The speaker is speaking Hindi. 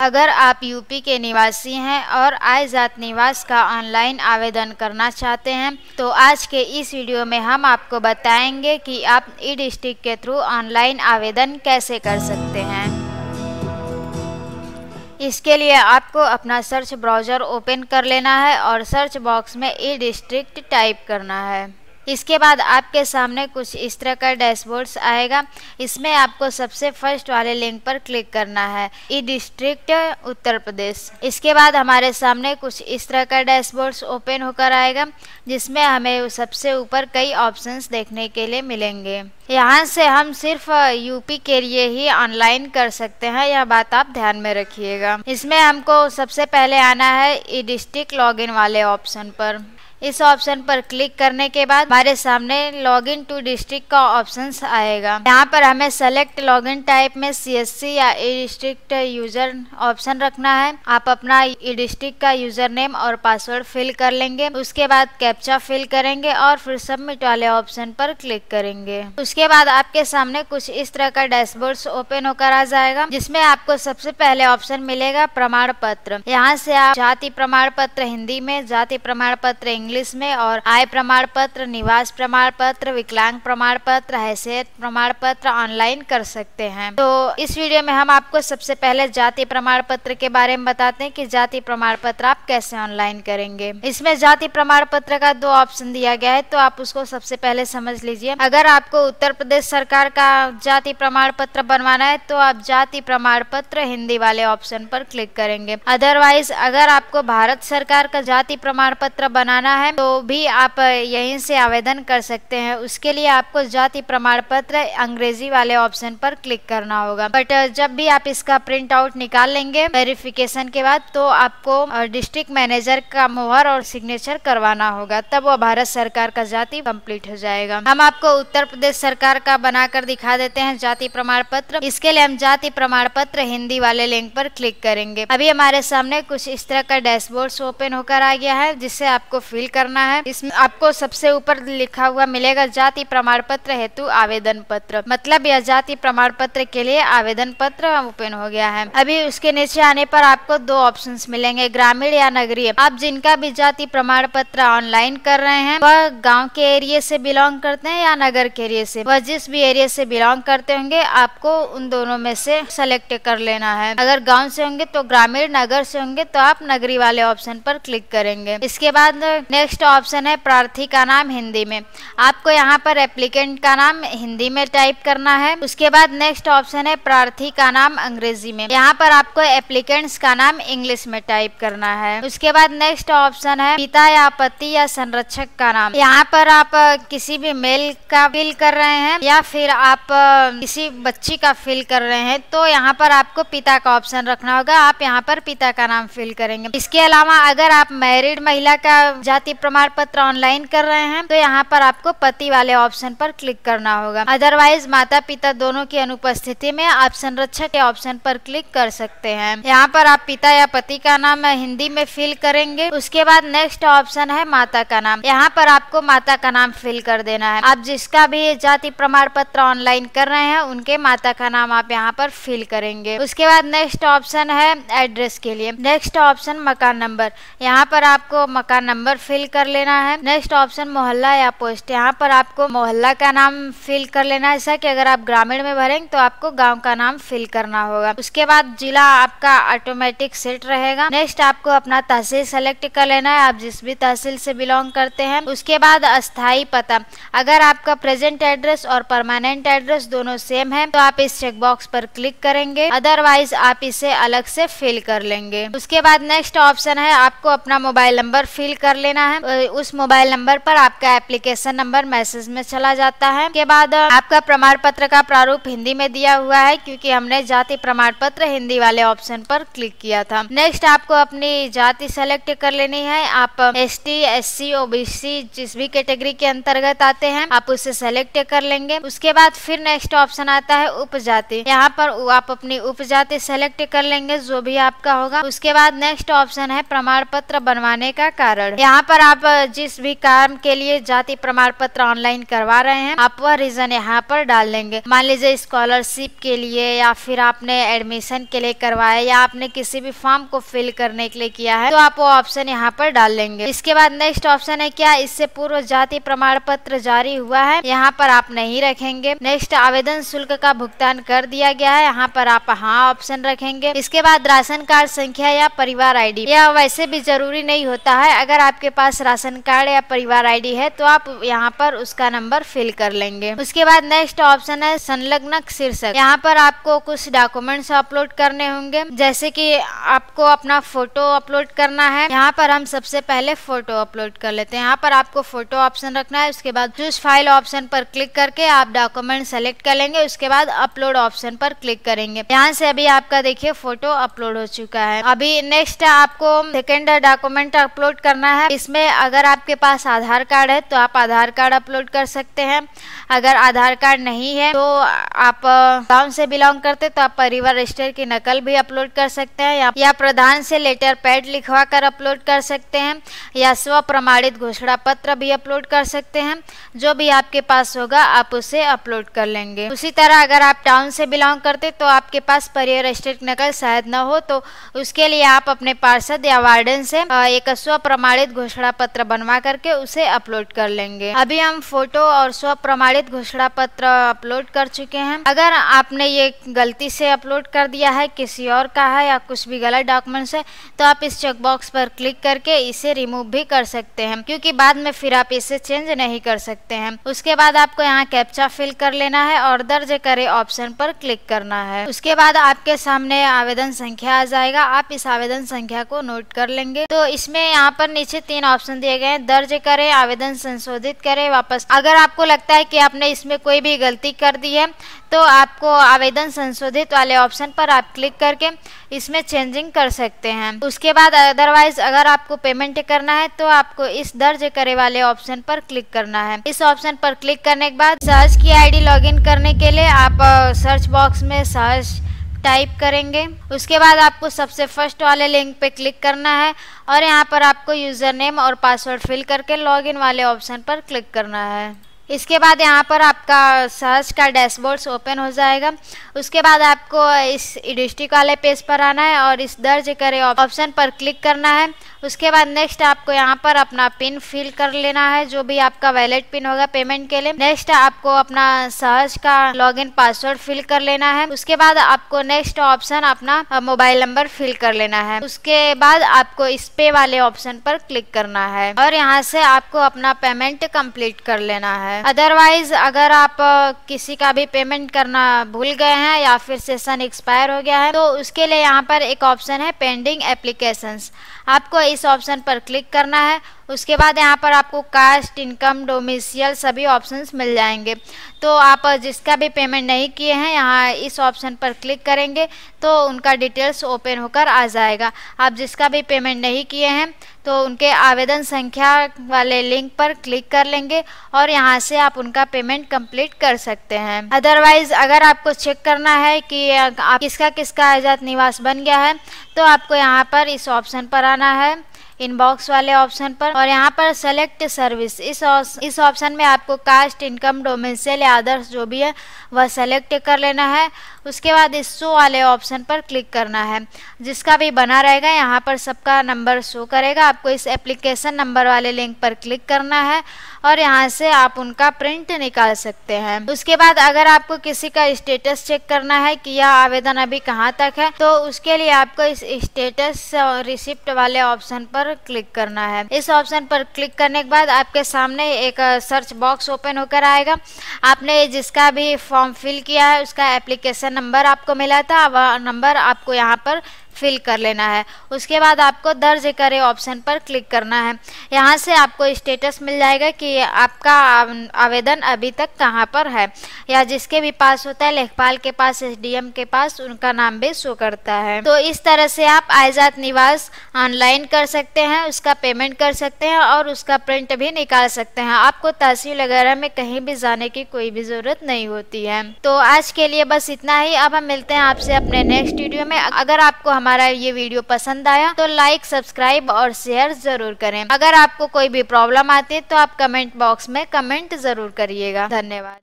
अगर आप यूपी के निवासी हैं और आय जात निवास का ऑनलाइन आवेदन करना चाहते हैं तो आज के इस वीडियो में हम आपको बताएंगे कि आप ई डिस्ट्रिक्ट के थ्रू ऑनलाइन आवेदन कैसे कर सकते हैं इसके लिए आपको अपना सर्च ब्राउज़र ओपन कर लेना है और सर्च बॉक्स में ई डिस्ट्रिक्ट टाइप करना है इसके बाद आपके सामने कुछ इस तरह का डैशबोर्ड्स आएगा इसमें आपको सबसे फर्स्ट वाले लिंक पर क्लिक करना है ई डिस्ट्रिक्ट उत्तर प्रदेश इसके बाद हमारे सामने कुछ इस तरह का डैशबोर्ड्स ओपन होकर आएगा जिसमें हमें सबसे ऊपर कई ऑप्शंस देखने के लिए मिलेंगे यहाँ से हम सिर्फ यूपी के लिए ही ऑनलाइन कर सकते हैं यह बात आप ध्यान में रखिएगा इसमें हमको सबसे पहले आना है ई डिस्ट्रिक्ट लॉग वाले ऑप्शन पर इस ऑप्शन पर क्लिक करने के बाद हमारे सामने लॉग इन टू डिस्ट्रिक्ट का ऑप्शन आएगा यहाँ पर हमें सेलेक्ट लॉग इन टाइप में सी या E e district user option रखना है आप अपना ई e डिस्ट्रिक्ट का यूजर नेम और पासवर्ड फिल कर लेंगे उसके बाद कैप्चा फिल करेंगे और फिर सबमिट वाले ऑप्शन पर क्लिक करेंगे उसके बाद आपके सामने कुछ इस तरह का डैशबोर्ड ओपन होकर आ जाएगा जिसमें आपको सबसे पहले ऑप्शन मिलेगा प्रमाण पत्र यहाँ से आप जाति प्रमाण पत्र हिंदी में जाति प्रमाण पत्र इंग्लिश में और आय प्रमाण पत्र निवास प्रमाण पत्र विकलांग प्रमाण पत्र हैसियत प्रमाण पत्र ऑनलाइन कर सकते हैं तो इस वीडियो में हम आपको सबसे पहले जाति प्रमाण पत्र के बारे में बताते हैं कि जाति प्रमाण पत्र आप कैसे ऑनलाइन करेंगे इसमें जाति प्रमाण पत्र का दो ऑप्शन दिया गया है तो आप उसको सबसे पहले समझ लीजिए अगर आपको उत्तर प्रदेश सरकार का जाति प्रमाण पत्र बनवाना है तो आप जाति प्रमाण पत्र हिंदी वाले ऑप्शन पर क्लिक करेंगे अदरवाइज अगर आपको भारत सरकार का जाति प्रमाण पत्र बनाना है तो भी आप यहीं से आवेदन कर सकते हैं उसके लिए आपको जाति प्रमाण पत्र अंग्रेजी वाले ऑप्शन पर क्लिक करना होगा बट जब भी आप इसका प्रिंट आउट निकाल लेंगे वेरिफिकेशन के बाद तो आपको डिस्ट्रिक्ट मैनेजर का मोहर और सिग्नेचर करवाना होगा तब वो भारत सरकार का जाति कम्प्लीट हो जाएगा हम आपको उत्तर प्रदेश सरकार का बनाकर दिखा देते हैं जाति प्रमाण पत्र इसके लिए हम जाति प्रमाण पत्र हिंदी वाले लिंक पर क्लिक करेंगे अभी हमारे सामने कुछ इस तरह का डैशबोर्ड ओपन होकर आ गया है जिससे आपको फिल फिल करना है इसमें आपको सबसे ऊपर लिखा हुआ मिलेगा जाति प्रमाण पत्र हेतु आवेदन पत्र मतलब यह जाति प्रमाण पत्र के लिए आवेदन पत्र ओपन हो गया है अभी उसके नीचे आने पर आपको दो ऑप्शन मिलेंगे ग्रामीण या नगरीय आप जिनका भी जाति प्रमाण पत्र ऑनलाइन कर रहे हैं वह गाँव के एरिया से बिलोंग करते हैं या नगर के एरिया से वह जिस भी एरिया से बिलोंग करते होंगे आपको उन दोनों में से सेलेक्ट कर लेना है अगर गाँव से होंगे तो ग्रामीण नगर से होंगे तो आप नगरी वाले ऑप्शन पर क्लिक करेंगे इसके बाद नेक्स्ट ऑप्शन है प्रार्थी का नाम हिंदी में आपको यहाँ पर एप्लीकेंट का नाम हिंदी में टाइप करना है उसके बाद नेक्स्ट ऑप्शन है प्रार्थी का नाम अंग्रेजी में यहाँ पर आपको एप्लीकेंट्स का नाम इंग्लिश में टाइप करना है उसके बाद नेक्स्ट ऑप्शन है पिता या पति या संरक्षक का नाम यहाँ पर आप किसी भी मेल का फिल कर रहे हैं या फिर आप किसी बच्ची का फिल कर रहे हैं तो यहाँ पर आपको पिता का ऑप्शन रखना होगा आप यहाँ पर पिता का नाम फिल करेंगे इसके अलावा अगर आप मैरिड महिला का जाति जाति प्रमाण पत्र ऑनलाइन कर रहे हैं तो यहाँ पर आपको पति वाले ऑप्शन पर क्लिक करना होगा अदरवाइज माता पिता दोनों की अनुपस्थिति में आप संरक्षक के ऑप्शन पर क्लिक कर सकते हैं यहाँ पर आप पिता या पति का नाम हिंदी में फिल करेंगे उसके बाद नेक्स्ट ऑप्शन है माता का नाम यहाँ पर आपको माता का नाम फिल कर देना है आप जिसका भी जाति प्रमाण पत्र ऑनलाइन कर रहे हैं उनके माता का नाम आप यहाँ पर फिल करेंगे उसके बाद नेक्स्ट ऑप्शन है एड्रेस के लिए नेक्स्ट ऑप्शन मकान नंबर यहाँ पर आपको मकान नंबर फिल फिल कर लेना है नेक्स्ट ऑप्शन मोहल्ला या पोस्ट यहाँ पर आपको मोहल्ला का नाम फिल कर लेना है जैसा कि अगर आप ग्रामीण में भरेंगे तो आपको गाँव का नाम फिल करना होगा उसके बाद जिला आपका ऑटोमेटिक सेट रहेगा नेक्स्ट आपको अपना तहसील सेलेक्ट कर लेना है आप जिस भी तहसील से बिलोंग करते हैं उसके बाद अस्थाई पता अगर आपका प्रेजेंट एड्रेस और परमानेंट एड्रेस दोनों सेम है तो आप इस चेकबॉक्स पर क्लिक करेंगे अदरवाइज आप इसे अलग से फिल कर लेंगे उसके बाद नेक्स्ट ऑप्शन है आपको अपना मोबाइल नंबर फिल कर लेना करना है तो उस मोबाइल नंबर पर आपका एप्लीकेशन नंबर मैसेज में चला जाता है के बाद आपका प्रमाण पत्र का प्रारूप हिंदी में दिया हुआ है क्योंकि हमने जाति प्रमाण पत्र हिंदी वाले ऑप्शन पर क्लिक किया था नेक्स्ट आपको अपनी जाति सेलेक्ट कर लेनी है आप S T S C OBC जिस भी कैटेगरी के, अंतर्गत आते हैं आप उसे सेलेक्ट कर लेंगे उसके बाद फिर नेक्स्ट ऑप्शन आता है उपजाति यहाँ पर आप अपनी उपजाति सेलेक्ट कर लेंगे जो भी आपका होगा उसके बाद नेक्स्ट ऑप्शन है प्रमाण पत्र बनवाने का कारण यहाँ पर पर आप जिस भी काम के लिए जाति प्रमाण पत्र ऑनलाइन करवा रहे हैं आप वह रीजन यहाँ पर डाल देंगे मान लीजिए स्कॉलरशिप के लिए या फिर आपने एडमिशन के लिए करवाया या आपने किसी भी फॉर्म को फिल करने के लिए किया है तो आप वो ऑप्शन यहाँ पर डाल लेंगे इसके बाद नेक्स्ट ऑप्शन है क्या इससे पूर्व जाति प्रमाण पत्र जारी हुआ है यहाँ पर आप नहीं रखेंगे नेक्स्ट आवेदन शुल्क का भुगतान कर दिया गया है यहाँ पर आप हाँ ऑप्शन रखेंगे इसके बाद राशन कार्ड संख्या या परिवार आईडी यह वैसे भी जरूरी नहीं होता है अगर आपके पास राशन कार्ड या परिवार आईडी है तो आप यहाँ पर उसका नंबर फिल कर लेंगे उसके बाद नेक्स्ट ऑप्शन है संलग्न शीर्षक यहाँ पर आपको कुछ डॉक्यूमेंट्स अपलोड करने होंगे जैसे कि आपको अपना फोटो अपलोड करना है यहाँ पर हम सबसे पहले फोटो अपलोड कर लेते हैं यहाँ पर आपको फोटो ऑप्शन रखना है उसके बाद चूज फाइल ऑप्शन पर क्लिक करके आप डॉक्यूमेंट सेलेक्ट कर लेंगे उसके बाद अपलोड ऑप्शन पर क्लिक करेंगे यहाँ से अभी आपका देखिए फोटो अपलोड हो चुका है अभी नेक्स्ट आपको सेकेंड डॉक्यूमेंट अपलोड करना है इस इसमें अगर आपके पास आधार कार्ड है तो आप आधार कार्ड अपलोड कर सकते हैं अगर आधार कार्ड नहीं है तो आप गाँव से बिलोंग करते तो आप परिवार रजिस्टर की नकल भी अपलोड कर सकते हैं या प्रधान से लेटर पैड लिखवा कर अपलोड कर सकते हैं या स्व प्रमाणित घोषणा पत्र भी अपलोड कर सकते हैं जो भी आपके पास होगा आप उसे अपलोड कर लेंगे उसी तरह अगर आप टाउन से बिलोंग करते तो आपके पास परिवार रजिस्टर की नकल शायद न हो तो उसके लिए आप अपने पार्षद या वार्डन से एक स्व प्रमाणित घोषणा घोषणा पत्र बनवा करके उसे अपलोड कर लेंगे अभी हम फोटो और स्व प्रमाणित घोषणा पत्र अपलोड कर चुके हैं अगर आपने ये गलती से अपलोड कर दिया है किसी और का है या कुछ भी गलत डॉक्यूमेंट्स है तो आप इस चेकबॉक्स पर क्लिक करके इसे रिमूव भी कर सकते हैं क्योंकि बाद में फिर आप इसे चेंज नहीं कर सकते हैं उसके बाद आपको यहाँ कैप्चा फिल कर लेना है और दर्ज करे ऑप्शन पर क्लिक करना है उसके बाद आपके सामने आवेदन संख्या आ जाएगा आप इस आवेदन संख्या को नोट कर लेंगे तो इसमें यहाँ पर नीचे तीन ऑप्शन दिए गए हैं दर्ज करें आवेदन संशोधित करें वापस अगर आपको लगता है कि आपने इसमें कोई भी गलती कर दी है तो आपको आवेदन संशोधित वाले ऑप्शन पर आप क्लिक करके इसमें चेंजिंग कर सकते हैं उसके बाद अदरवाइज अगर आपको पेमेंट करना है तो आपको इस दर्ज करे वाले ऑप्शन पर क्लिक करना है इस ऑप्शन पर क्लिक करने के बाद सर्च की आईडी लॉगिन करने के लिए आप सर्च बॉक्स में सर्च टाइप करेंगे उसके बाद आपको सबसे फर्स्ट वाले लिंक पे क्लिक करना है और यहाँ पर आपको यूज़र नेम और पासवर्ड फिल करके लॉगिन वाले ऑप्शन पर क्लिक करना है इसके बाद यहाँ पर आपका सर्च का डैशबोर्ड्स ओपन हो जाएगा उसके बाद आपको इस डिस्ट्रिक्ट वाले पेज पर आना है और इस दर्ज करे ऑप्शन पर क्लिक करना है उसके बाद नेक्स्ट आपको यहाँ पर अपना पिन फिल कर लेना है जो भी आपका वैलेट पिन होगा पेमेंट के लिए नेक्स्ट आपको अपना सर्च का लॉग पासवर्ड फिल कर लेना है उसके बाद आपको नेक्स्ट ऑप्शन अपना मोबाइल नंबर फिल कर लेना है उसके बाद आपको इस पे वाले ऑप्शन पर क्लिक करना है और यहाँ से आपको अपना पेमेंट कम्प्लीट कर लेना है है अदरवाइज अगर आप किसी का भी पेमेंट करना भूल गए हैं या फिर सेशन एक्सपायर हो गया है तो उसके लिए यहाँ पर एक ऑप्शन है पेंडिंग एप्लीकेशंस आपको इस ऑप्शन पर क्लिक करना है उसके बाद यहाँ पर आपको कास्ट इनकम डोमिसियल सभी ऑप्शंस मिल जाएंगे तो आप जिसका भी पेमेंट नहीं किए हैं यहाँ इस ऑप्शन पर क्लिक करेंगे तो उनका डिटेल्स ओपन होकर आ जाएगा आप जिसका भी पेमेंट नहीं किए हैं तो उनके आवेदन संख्या वाले लिंक पर क्लिक कर लेंगे और यहाँ से आप उनका पेमेंट कंप्लीट कर सकते हैं अदरवाइज अगर आपको चेक करना है कि आप किसका किसका आजाद निवास बन गया है तो आपको यहाँ पर इस ऑप्शन पर आना है इनबॉक्स वाले ऑप्शन पर और यहाँ पर सेलेक्ट सर्विस इस इस ऑप्शन में आपको कास्ट इनकम डोमेंसियल या अदर्स जो भी है वह सेलेक्ट कर लेना है उसके बाद इस शो वाले ऑप्शन पर क्लिक करना है जिसका भी बना रहेगा यहाँ पर सबका नंबर शो करेगा आपको इस एप्लीकेशन नंबर वाले लिंक पर क्लिक करना है और यहाँ से आप उनका प्रिंट निकाल सकते हैं उसके बाद अगर आपको किसी का स्टेटस चेक करना है कि यह आवेदन अभी कहाँ तक है तो उसके लिए आपको इस स्टेटस रिसिप्ट वाले ऑप्शन पर क्लिक करना है इस ऑप्शन पर क्लिक करने के बाद आपके सामने एक सर्च बॉक्स ओपन होकर आएगा आपने जिसका भी फॉर्म फिल किया है उसका एप्लीकेशन नंबर आपको मिला था वह नंबर आपको यहाँ पर फिल कर लेना है उसके बाद आपको दर्ज करें ऑप्शन पर क्लिक करना है यहाँ से आपको स्टेटस मिल जाएगा कि आपका आवेदन अभी तक कहाँ पर है या जिसके भी पास होता है लेखपाल के पास एस के पास उनका नाम भी शो करता है तो इस तरह से आप आयजात निवास ऑनलाइन कर सकते हैं उसका पेमेंट कर सकते हैं और उसका प्रिंट भी निकाल सकते हैं आपको तहसील वगैरह में कहीं भी जाने की कोई भी ज़रूरत नहीं होती है तो आज के लिए बस इतना ही अब हम मिलते हैं आपसे अपने नेक्स्ट वीडियो में अगर आपको हम हमारा ये वीडियो पसंद आया तो लाइक सब्सक्राइब और शेयर जरूर करें अगर आपको कोई भी प्रॉब्लम आती है तो आप कमेंट बॉक्स में कमेंट जरूर करिएगा धन्यवाद